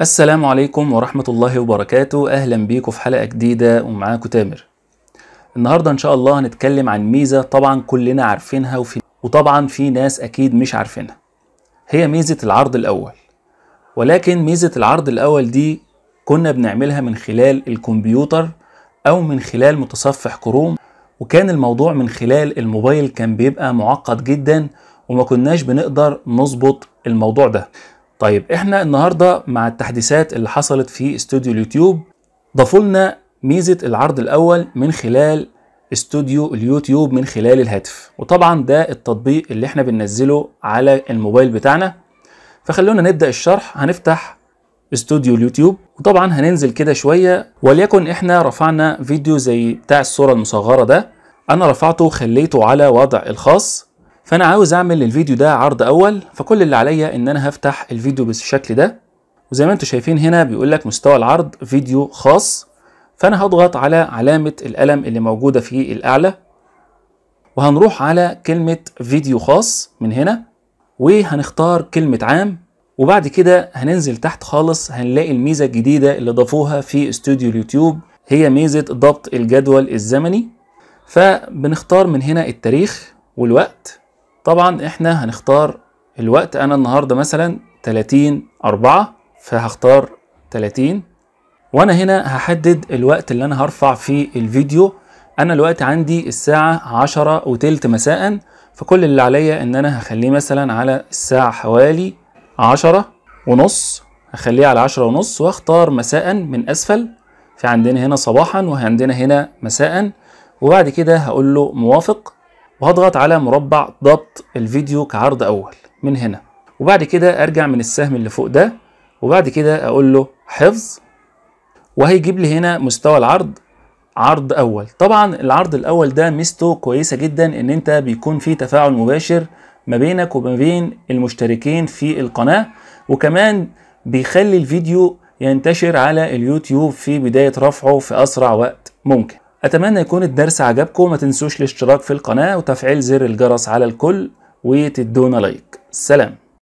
السلام عليكم ورحمة الله وبركاته أهلا بيكم في حلقة جديدة ومعاكم تامر النهاردة إن شاء الله هنتكلم عن ميزة طبعا كلنا عارفينها وفي وطبعا في ناس أكيد مش عارفينها هي ميزة العرض الأول ولكن ميزة العرض الأول دي كنا بنعملها من خلال الكمبيوتر أو من خلال متصفح كروم وكان الموضوع من خلال الموبايل كان بيبقى معقد جدا وما كناش بنقدر نظبط الموضوع ده طيب احنا النهارده مع التحديثات اللي حصلت في استوديو اليوتيوب ضافوا لنا ميزه العرض الاول من خلال استوديو اليوتيوب من خلال الهاتف وطبعا ده التطبيق اللي احنا بننزله على الموبايل بتاعنا فخلونا نبدا الشرح هنفتح استوديو اليوتيوب وطبعا هننزل كده شويه وليكن احنا رفعنا فيديو زي بتاع الصوره المصغره ده انا رفعته وخليته على وضع الخاص فانا عاوز اعمل للفيديو ده عرض اول فكل اللي عليا ان انا هفتح الفيديو بالشكل ده وزي ما انتم شايفين هنا بيقول لك مستوى العرض فيديو خاص فانا هضغط على علامة القلم اللي موجودة في الاعلى وهنروح على كلمة فيديو خاص من هنا وهنختار كلمة عام وبعد كده هننزل تحت خالص هنلاقي الميزة الجديدة اللي ضافوها في استوديو اليوتيوب هي ميزة ضبط الجدول الزمني فبنختار من هنا التاريخ والوقت طبعا احنا هنختار الوقت انا النهارده مثلا 30 4 فهختار 30 وانا هنا هحدد الوقت اللي انا هرفع فيه الفيديو انا الوقت عندي الساعة 10 وتلت مساء فكل اللي عليا ان انا هخليه مثلا على الساعة حوالي 10 ونص هخليه على 10 ونص واختار مساء من اسفل في عندنا هنا صباحا وعندنا هنا مساء وبعد كده هقول له موافق وهضغط على مربع ضبط الفيديو كعرض أول من هنا وبعد كده أرجع من السهم اللي فوق ده وبعد كده أقول له حفظ وهيجيب لي هنا مستوى العرض عرض أول طبعا العرض الأول ده ميزته كويسة جدا إن أنت بيكون فيه تفاعل مباشر ما بينك وما بين المشتركين في القناة وكمان بيخلي الفيديو ينتشر على اليوتيوب في بداية رفعه في أسرع وقت ممكن اتمنى يكون الدرس عجبكم وما تنسوش الاشتراك في القناه وتفعيل زر الجرس على الكل وتدونا لايك سلام